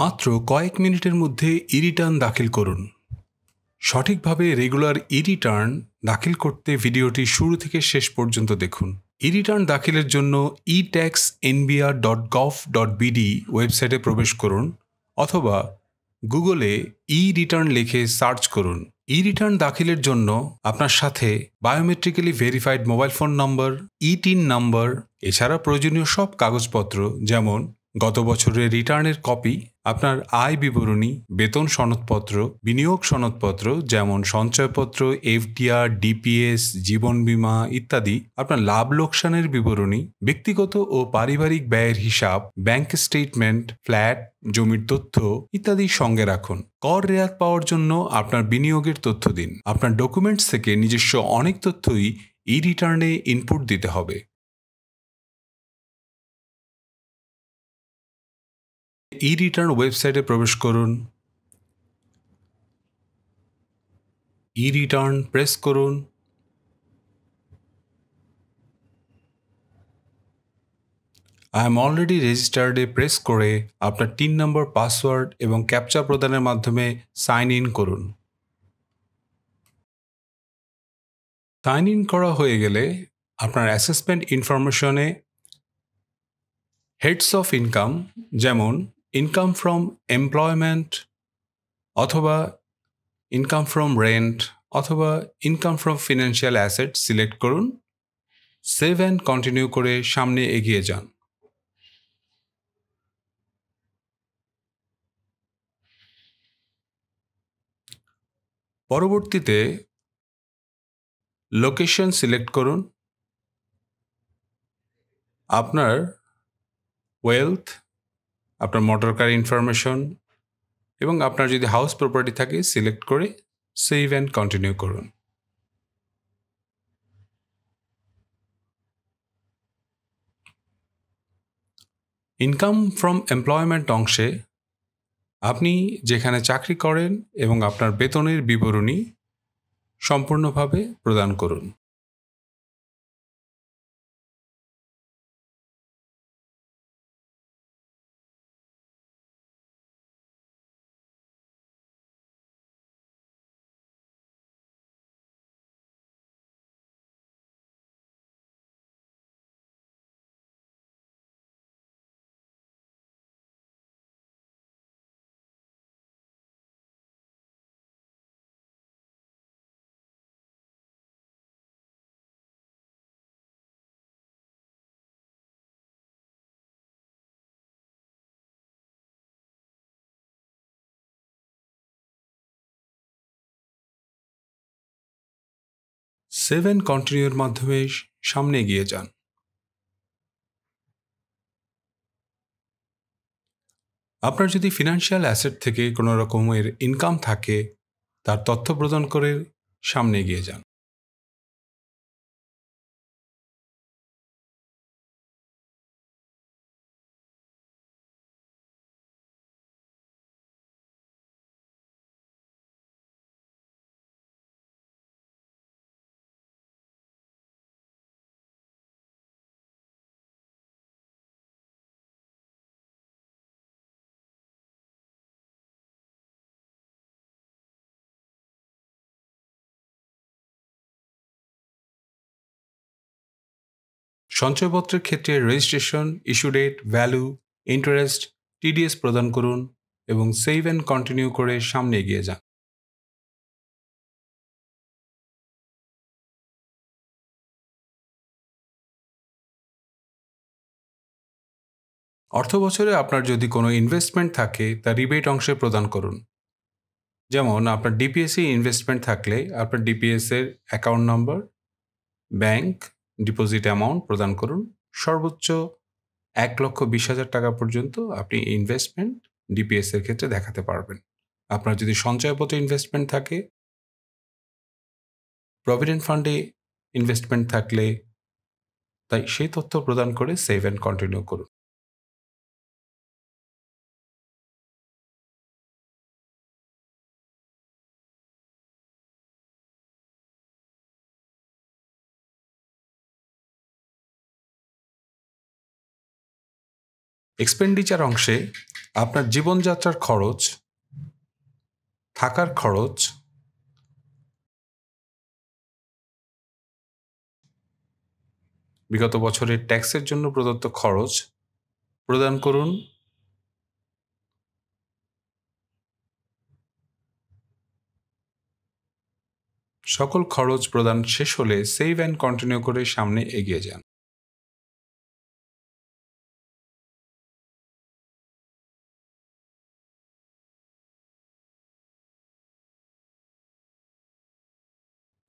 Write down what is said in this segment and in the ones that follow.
মাত্র কয়েক মিনিটের মধ্যে ই রিটার্ন দাখিল করুন সঠিকভাবে রেগুলার ই রিটার্ন দাখিল করতে ভিডিওটি শুরু থেকে শেষ পর্যন্ত দেখুন ই রিটার্ন দাখিলের জন্য e tax NBR dot gov dot BD ওয়েবসাইটে প্রবেশ করুন অথবা গুগলে ই রিটার্ন লিখে সার্চ করুন ই রিটার্ন দাখিলের জন্য আপনার সাথে biometrically verified mobile phone number e TIN number এছাড়া প্রয়োজনীয় সব কাগজপত্র যেমন গত বছরের রিটার্নের কপি আপনার আয় বিবরণী বেতন সনদপত্র বিনিয়োগ সনদপত্র যেমন সঞ্চয়পত্র এফডিআর ডিপিএস জীবন বীমা ইত্যাদি আপনার লাভ লোকসানের বিবরণী ব্যক্তিগত ও পারিবারিক ব্যয়ের হিসাব ব্যাংক স্টেটমেন্ট ফ্ল্যাট জমির তথ্য ইত্যাদি সঙ্গে রাখুন কর রেয়াত পাওয়ার জন্য আপনার বিনিয়োগের তথ্য দিন আপনার ডকুমেন্টস থেকে নিজস্ব অনেক তথ্যই ই রিটার্নে ইনপুট দিতে হবে ই রিটার্ন ওয়েবসাইটে প্রবেশ করুন ই রিটার্ন প্রেস করুন আই এম অলরেডি রেজিস্টার্ডে প্রেস করে আপনার তিন নম্বর পাসওয়ার্ড এবং ক্যাপচা প্রদানের মাধ্যমে সাইন ইন করুন সাইন ইন করা হয়ে গেলে আপনার অ্যাসেসমেন্ট ইনফরমেশনে হেডস অফ ইনকাম যেমন ইনকাম ফ্রম এমপ্লয়মেন্ট অথবা ইনকাম ফ্রম রেন্ট অথবা income from financial asset select করুন সেভ অ্যান্ড কন্টিনিউ করে সামনে এগিয়ে যান পরবর্তীতে লোকেশন সিলেক্ট করুন আপনার ওয়েলথ আপনার মোটর কার ইনফরমেশন এবং আপনার যদি হাউস প্রপার্টি থাকে সিলেক্ট করে সেভ অ্যান্ড কন্টিনিউ করুন ইনকাম ফ্রম এমপ্লয়মেন্ট অংশে আপনি যেখানে চাকরি করেন এবং আপনার বেতনের বিবরণী সম্পূর্ণভাবে প্রদান করুন সেভেন কন্টিনিউর মাধ্যমে সামনে এগিয়ে যান আপনার যদি ফিনান্সিয়াল অ্যাসেট থেকে কোনো রকমের ইনকাম থাকে তার তথ্য প্রদান করে সামনে এগিয়ে যান সঞ্চয়পত্রের ক্ষেত্রে registration issue date value interest TDS প্রদান করুন এবং সেভ অ্যান্ড কন্টিনিউ করে সামনে এগিয়ে যান অর্থ বছরে আপনার যদি কোনো ইনভেস্টমেন্ট থাকে তা রিবেট অংশে প্রদান করুন যেমন আপনার ডিপিএসসি ইনভেস্টমেন্ট e থাকলে আপনার ডিপিএসের account number bank deposit amount প্রদান করুন সর্বোচ্চ এক লক্ষ বিশ হাজার টাকা পর্যন্ত আপনি ইনভেস্টমেন্ট ডিপিএস এর ক্ষেত্রে দেখাতে পারবেন আপনার যদি সঞ্চয়পত্র ইনভেস্টমেন্ট থাকে প্রভিডেন্ট ফান্ডে ইনভেস্টমেন্ট থাকলে তাই সেই তথ্য প্রদান করে সেভ অ্যান্ড কন্টিনিউ করুন এক্সপেন্ডিচার অংশে আপনার জীবনযাত্রার খরচ থাকার খরচ বিগত বছরের ট্যাক্সের জন্য প্রদত্ত খরচ প্রদান করুন সকল খরচ প্রদান শেষ হলে সেভ অ্যান্ড কন্টিনিউ করে সামনে এগিয়ে যান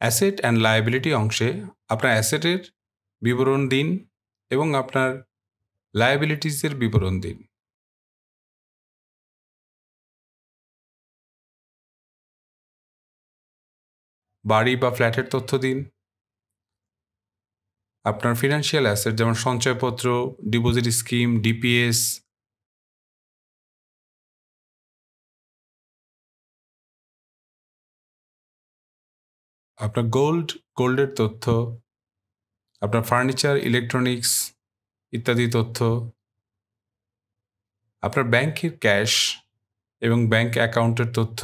অ্যাসেট অ্যান্ড লায়াবিলিটি অংশে আপনার অ্যাসেটের বিবরণ দিন এবং আপনার লায়াবিলিটিসের বিবরণ দিন বাড়ি বা ফ্ল্যাটের তথ্য দিন আপনার ফিনান্সিয়াল অ্যাসেট যেমন সঞ্চয়পত্র ডিপোজিট স্কিম ডিপিএস আপনার গোল্ড গোল্ডের তথ্য আপনার ফার্নিচার ইলেকট্রনিক্স ইত্যাদি তথ্য আপনার ব্যাংকের ক্যাশ এবং ব্যাংক অ্যাকাউন্টের তথ্য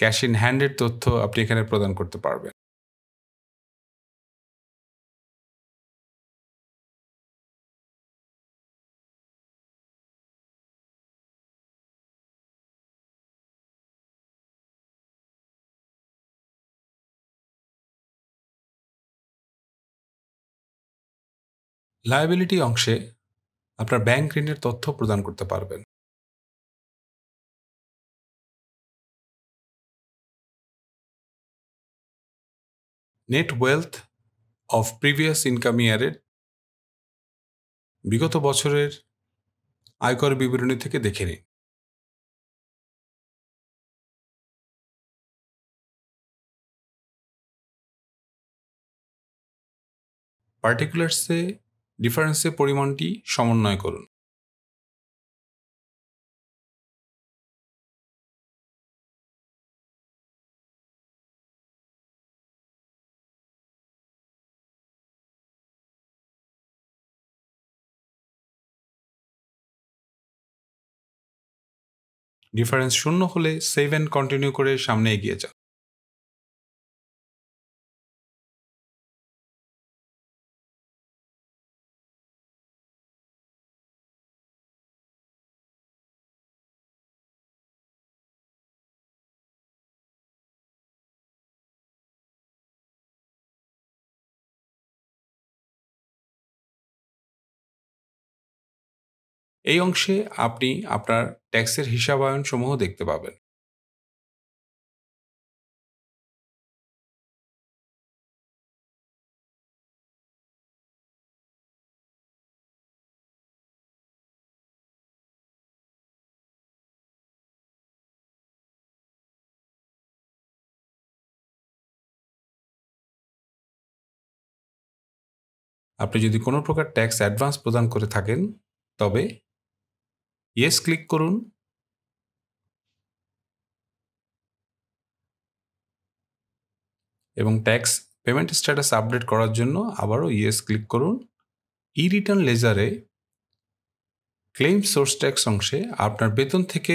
ক্যাশ ইন হ্যান্ডের তথ্য আপনি এখানে প্রদান করতে পারবেন লায়াবিলিটি অংশে আপনার ব্যাংক ঋণের তথ্য প্রদান করতে পারবেন net wealth of previous income ইয়ারের বিগত বছরের আয়কর বিবরণী থেকে দেখে নিন পার্টিকুলার্সে ডিফারেন্সের পরিমাণটি সমন্বয় করুন ডিফারেন্স শূন্য হলে সেভ অ্যান্ড কন্টিনিউ করে সামনে এগিয়ে যান এই অংশে আপনি আপনার ট্যাক্সের হিসাবায়ন সমূহ দেখতে পাবেন আপনি যদি কোনো প্রকার ট্যাক্স অ্যাডভান্স প্রদান করে থাকেন তবে ইয়েস ক্লিক করুন এবং ট্যাক্স পেমেন্ট স্ট্যাটাস আপডেট করার জন্য আবারও ইয়েস ক্লিক করুন ই রিটার্ন লেজারে ক্লেম সোর্স ট্যাক্স অংশে আপনার বেতন থেকে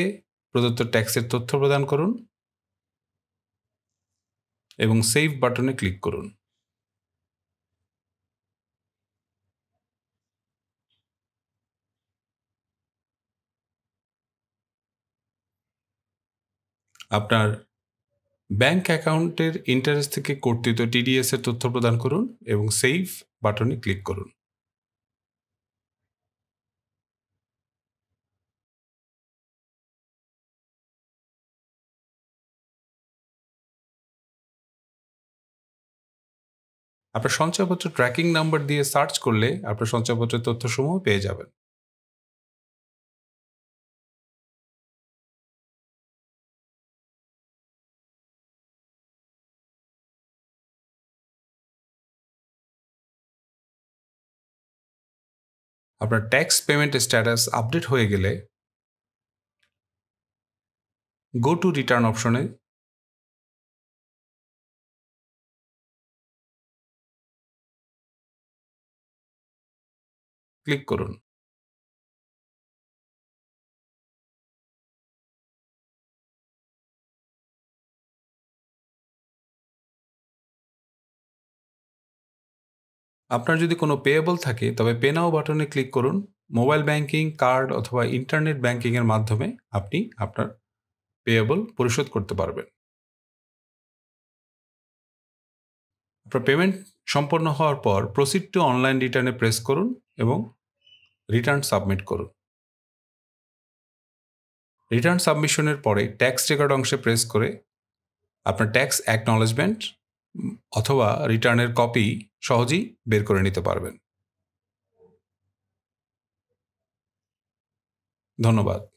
প্রদত্ত ট্যাক্সের তথ্য প্রদান করুন এবং সেভ বাটনে ক্লিক করুন আপনার ব্যাংক অ্যাকাউন্টের ইন্টারেস্ট থেকে কর্তৃত টিডিএস এর তথ্য প্রদান করুন এবং সেভ বাটনে ক্লিক করুন আপনার সঞ্চয়পত্র ট্র্যাকিং নাম্বার দিয়ে সার্চ করলে আপনার সঞ্চয়পত্রের তথ্যসমূহ পেয়ে যাবেন আপনার ট্যাক্স পেমেন্ট স্ট্যাটাস আপডেট হয়ে গেলে গো টু রিটার্ন অপশনে ক্লিক করুন আপনার যদি কোনো পেয়েবল থাকে তবে পে নাও বাটনে ক্লিক করুন মোবাইল ব্যাংকিং কার্ড অথবা ইন্টারনেট ব্যাংকিংয়ের মাধ্যমে আপনি আপনার পেয়েবল পরিশোধ করতে পারবেন আপনার পেমেন্ট সম্পন্ন হওয়ার পর প্রসিড টু অনলাইন রিটার্নে প্রেস করুন এবং রিটার্ন সাবমিট করুন রিটার্ন সাবমিশনের পরে ট্যাক্স রেকর্ড অংশে প্রেস করে আপনার ট্যাক্স অ্যাকনলেজমেন্ট অথবা রিটার্নের কপি সহজেই বের করে নিতে পারবেন ধন্যবাদ